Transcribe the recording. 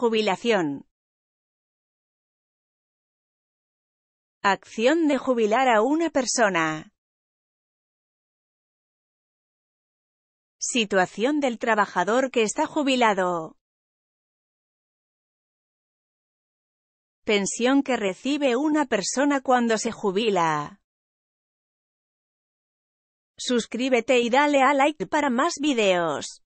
jubilación. Acción de jubilar a una persona. Situación del trabajador que está jubilado. Pensión que recibe una persona cuando se jubila. Suscríbete y dale a like para más videos.